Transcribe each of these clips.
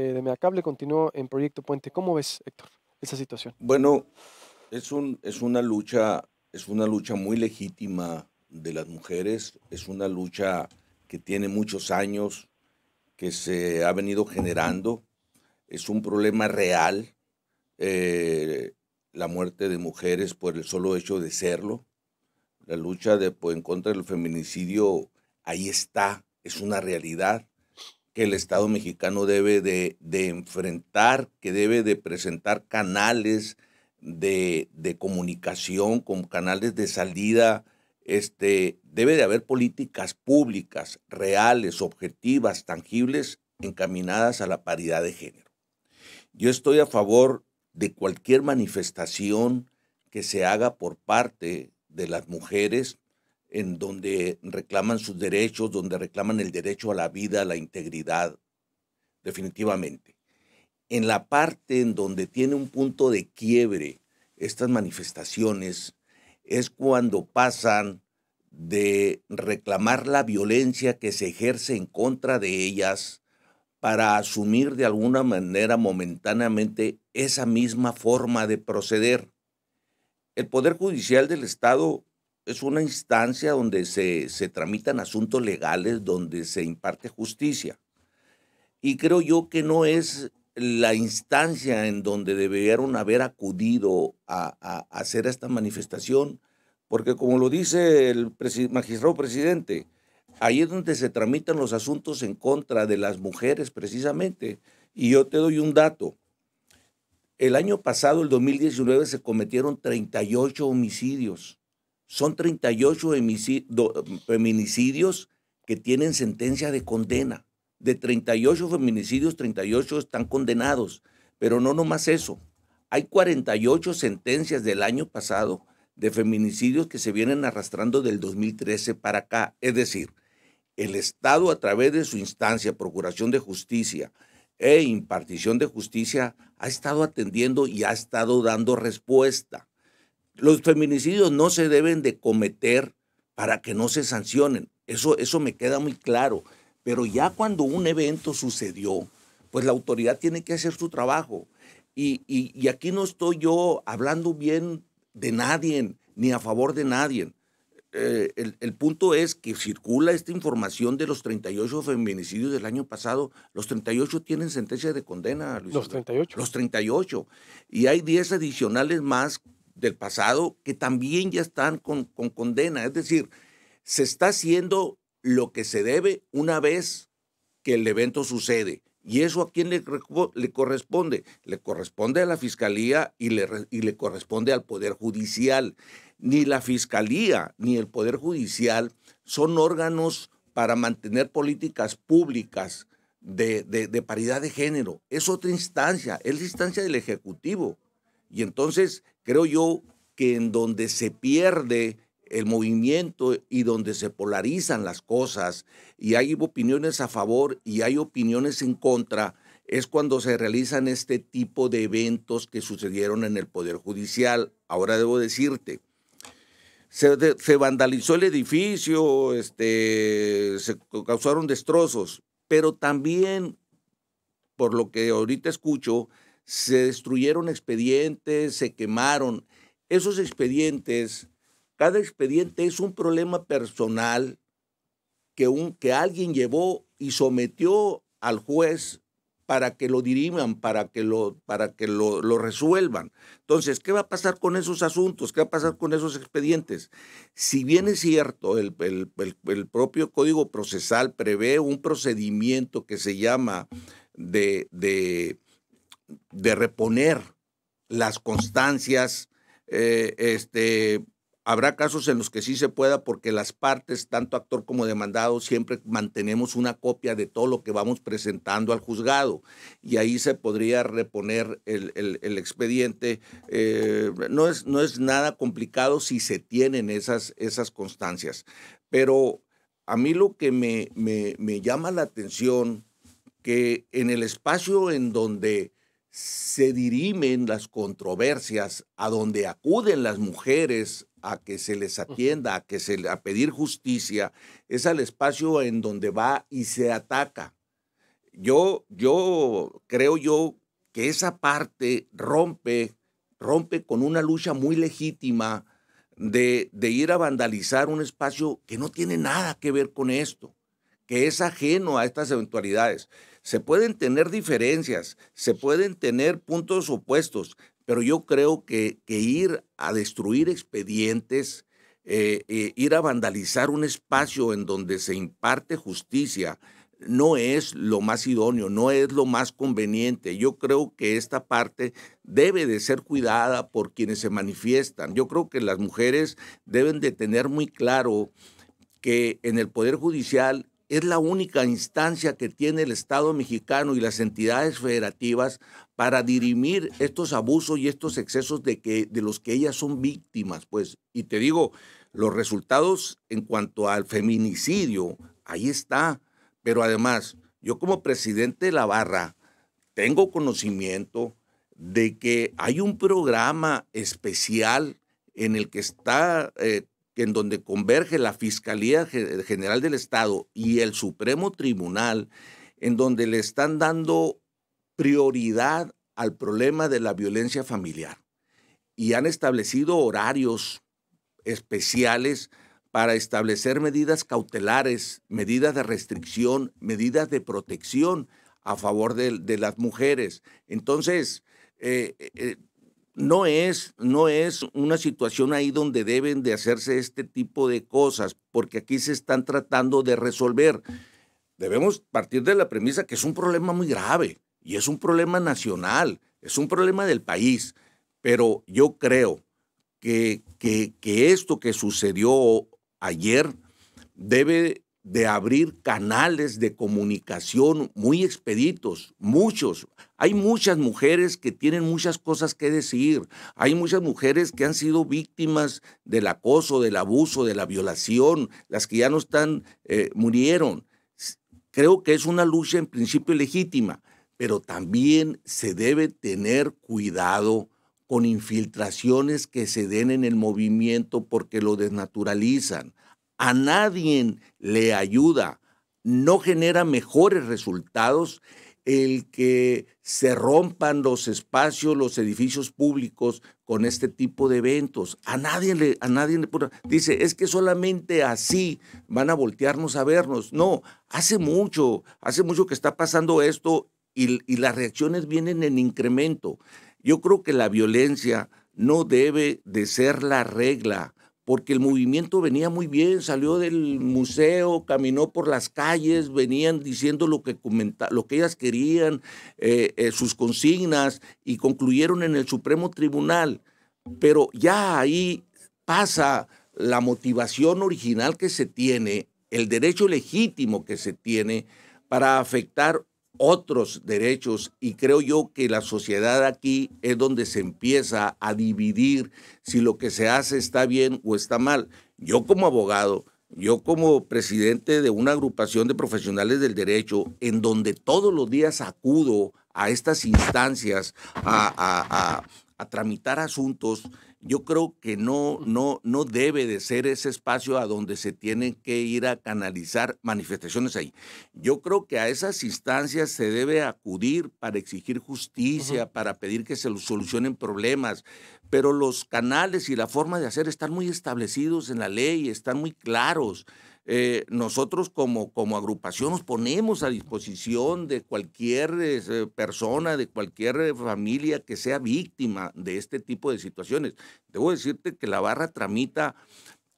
Eh, de Meacable continuó en Proyecto Puente. ¿Cómo ves, Héctor, esa situación? Bueno, es, un, es, una lucha, es una lucha muy legítima de las mujeres, es una lucha que tiene muchos años, que se ha venido generando, es un problema real, eh, la muerte de mujeres por el solo hecho de serlo, la lucha de, pues, en contra del feminicidio, ahí está, es una realidad, el Estado mexicano debe de, enfrentar, que debe de presentar canales de, comunicación, con canales de salida. Este, debe de haber políticas públicas, reales, objetivas, tangibles, encaminadas a la paridad de género. Yo estoy a favor de cualquier manifestación que se haga por parte de las mujeres en donde reclaman sus derechos, donde reclaman el derecho a la vida, a la integridad, definitivamente. En la parte en donde tiene un punto de quiebre estas manifestaciones es cuando pasan de reclamar la violencia que se ejerce en contra de ellas para asumir de alguna manera momentáneamente esa misma forma de proceder. El Poder Judicial del Estado es una instancia donde se, tramitan asuntos legales, donde se imparte justicia. Y creo yo que no es la instancia en donde debieron haber acudido a, hacer esta manifestación, porque como lo dice el magistrado presidente, ahí es donde se tramitan los asuntos en contra de las mujeres precisamente. Y yo te doy un dato. El año pasado, el 2019, se cometieron 38 homicidios son 38 feminicidios que tienen sentencia de condena. De 38 feminicidios, 38 están condenados. Pero no nomás eso. Hay 48 sentencias del año pasado de feminicidios que se vienen arrastrando del 2013 para acá. Es decir, el Estado a través de su instancia, Procuración de Justicia e Impartición de Justicia, ha estado atendiendo y ha estado dando respuesta. Los feminicidios no se deben de cometer para que no se sancionen. Eso, eso me queda muy claro. Pero ya cuando un evento sucedió, pues la autoridad tiene que hacer su trabajo. Y, aquí no estoy yo hablando bien de nadie, ni a favor de nadie. Eh, el, el, punto es que circula esta información de los 38 feminicidios del año pasado. Los 38 tienen sentencia de condena, Luis. Los 38. Los 38. Y hay 10 adicionales más del pasado que también ya están con, condena. Es decir, se está haciendo lo que se debe una vez que el evento sucede. ¿Y eso a quién le, le corresponde? Le corresponde a la Fiscalía y le, y le corresponde al Poder Judicial. Ni la Fiscalía ni el Poder Judicial son órganos para mantener políticas públicas de, de, de paridad de género. Es otra instancia, es la instancia del Ejecutivo. Y entonces creo yo que en donde se pierde el movimiento y donde se polarizan las cosas y hay opiniones a favor y hay opiniones en contra, es cuando se realizan este tipo de eventos que sucedieron en el Poder Judicial. Ahora debo decirte, se, vandalizó el edificio, este, se causaron destrozos, pero también, por lo que ahorita escucho, se destruyeron expedientes, se quemaron. Esos expedientes, cada expediente es un problema personal que, un, que alguien llevó y sometió al juez para que lo diriman, para que, lo, para que lo, resuelvan. Entonces, ¿qué va a pasar con esos asuntos? ¿Qué va a pasar con esos expedientes? Si bien es cierto, el, propio Código Procesal prevé un procedimiento que se llama de de reponer las constancias. Eh, este, habrá casos en los que sí se pueda porque las partes, tanto actor como demandado, siempre mantenemos una copia de todo lo que vamos presentando al juzgado y ahí se podría reponer el, expediente. Eh, no, es, no es nada complicado si se tienen esas, esas constancias, pero a mí lo que me, me llama la atención que en el espacio en donde se dirimen las controversias, a donde acuden las mujeres a que se les atienda, a, que se, a pedir justicia, es al espacio en donde va y se ataca. Yo, yo creo yo que esa parte rompe, rompe con una lucha muy legítima de, de ir a vandalizar un espacio que no tiene nada que ver con esto, que es ajeno a estas eventualidades. Se pueden tener diferencias, se pueden tener puntos opuestos, pero yo creo que, ir a destruir expedientes, eh, eh, ir a vandalizar un espacio en donde se imparte justicia, no es lo más idóneo, no es lo más conveniente. Yo creo que esta parte debe de ser cuidada por quienes se manifiestan. Yo creo que las mujeres deben de tener muy claro que en el Poder Judicial es la única instancia que tiene el Estado mexicano y las entidades federativas para dirimir estos abusos y estos excesos de, que, de los que ellas son víctimas. Pues, y te digo, los resultados en cuanto al feminicidio, ahí está. Pero además, yo como presidente de la barra, tengo conocimiento de que hay un programa especial en el que está eh, en donde converge la Fiscalía General del Estado y el Supremo Tribunal, en donde le están dando prioridad al problema de la violencia familiar y han establecido horarios especiales para establecer medidas cautelares, medidas de restricción, medidas de protección a favor de, las mujeres. Entonces, eh, eh, eh, no es, no es una situación ahí donde deben de hacerse este tipo de cosas, porque aquí se están tratando de resolver. Debemos partir de la premisa que es un problema muy grave y es un problema nacional, es un problema del país, pero yo creo que, que esto que sucedió ayer debe de abrir canales de comunicación muy expeditos, muchos. Hay muchas mujeres que tienen muchas cosas que decir, hay muchas mujeres que han sido víctimas del acoso, del abuso, de la violación, las que ya no están, eh, murieron. Creo que es una lucha en principio legítima, pero también se debe tener cuidado con infiltraciones que se den en el movimiento porque lo desnaturalizan a nadie le ayuda, no genera mejores resultados el que se rompan los espacios, los edificios públicos con este tipo de eventos. A nadie le, a nadie dice, es que solamente así van a voltearnos a vernos. No, hace mucho, hace mucho que está pasando esto y, y las reacciones vienen en incremento. Yo creo que la violencia no debe de ser la regla porque el movimiento venía muy bien, salió del museo, caminó por las calles, venían diciendo lo que, lo que ellas querían, eh, eh, sus consignas, y concluyeron en el Supremo Tribunal. Pero ya ahí pasa la motivación original que se tiene, el derecho legítimo que se tiene para afectar otros derechos y creo yo que la sociedad aquí es donde se empieza a dividir si lo que se hace está bien o está mal. Yo como abogado, yo como presidente de una agrupación de profesionales del derecho, en donde todos los días acudo a estas instancias a, tramitar asuntos, yo creo que no, no, no debe de ser ese espacio a donde se tienen que ir a canalizar manifestaciones ahí. Yo creo que a esas instancias se debe acudir para exigir justicia, para pedir que se solucionen problemas, pero los canales y la forma de hacer están muy establecidos en la ley, están muy claros. Eh, nosotros como, como agrupación nos ponemos a disposición de cualquier este, persona, de cualquier eh, familia que sea víctima de este tipo de situaciones. Debo decirte que la barra tramita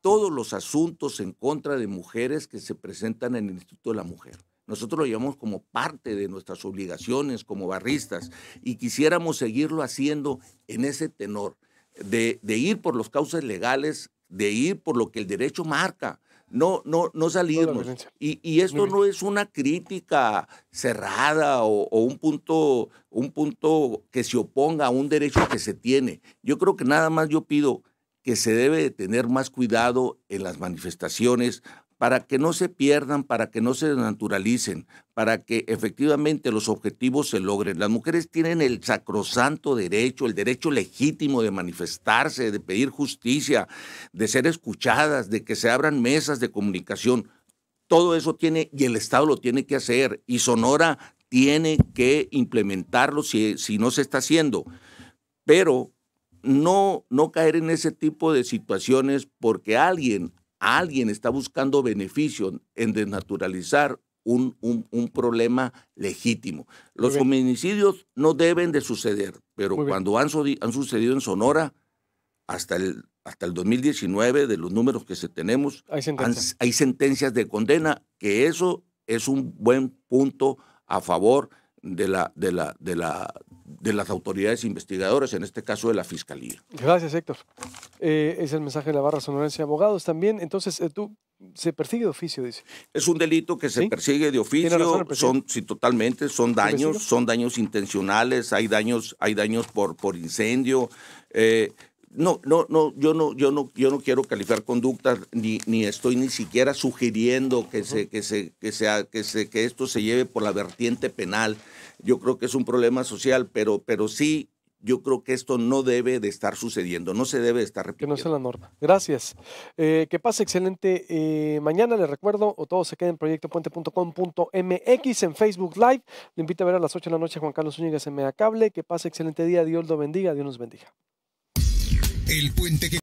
todos los asuntos en contra de mujeres que se presentan en el Instituto de la Mujer. Nosotros lo llevamos como parte de nuestras obligaciones como barristas y quisiéramos seguirlo haciendo en ese tenor, de, ir por los causas legales, de ir por lo que el derecho marca. No, no, no salirnos. y, esto no es una crítica cerrada o, un, punto, un punto que se oponga a un derecho que se tiene. Yo creo que nada más yo pido que se debe tener más cuidado en las manifestaciones para que no se pierdan, para que no se desnaturalicen, para que efectivamente los objetivos se logren. Las mujeres tienen el sacrosanto derecho, el derecho legítimo de manifestarse, de pedir justicia, de ser escuchadas, de que se abran mesas de comunicación. Todo eso tiene, y el Estado lo tiene que hacer, y Sonora tiene que implementarlo si, si no se está haciendo. Pero no, no caer en ese tipo de situaciones porque alguien alguien está buscando beneficio en desnaturalizar un, problema legítimo. Los homicidios no deben de suceder, pero cuando han, sucedido en Sonora, hasta el, hasta el 2019, de los números que se tenemos, hay, hay sentencias de condena, que eso es un buen punto a favor de, la, de, la, de, la, de las autoridades investigadoras, en este caso de la Fiscalía. Gracias, Héctor. Eh, es el mensaje de la barra sonorense abogados también. Entonces, eh, tú se persigue de oficio, dice. Es un delito que se persigue de oficio, son sí totalmente, son daños, son daños intencionales, hay daños, hay daños por, por incendio. Eh, no, no, no, yo no, yo no, yo no quiero calificar conductas, ni, ni estoy ni siquiera sugiriendo que se, que se, que sea, que se, que esto se lleve por la vertiente penal. Yo creo que es un problema social, pero, pero sí, yo creo que esto no debe de estar sucediendo, no se debe de estar repitiendo. Que no sea la norma. Gracias. Eh, que pase excelente eh, mañana, les recuerdo, o todos se queden en proyectopuente.com.mx en Facebook Live. Le invito a ver a las 8 de la noche a Juan Carlos Zúñiga, en me cable. Que pase excelente día, Dios lo bendiga, Dios nos bendiga el puente que...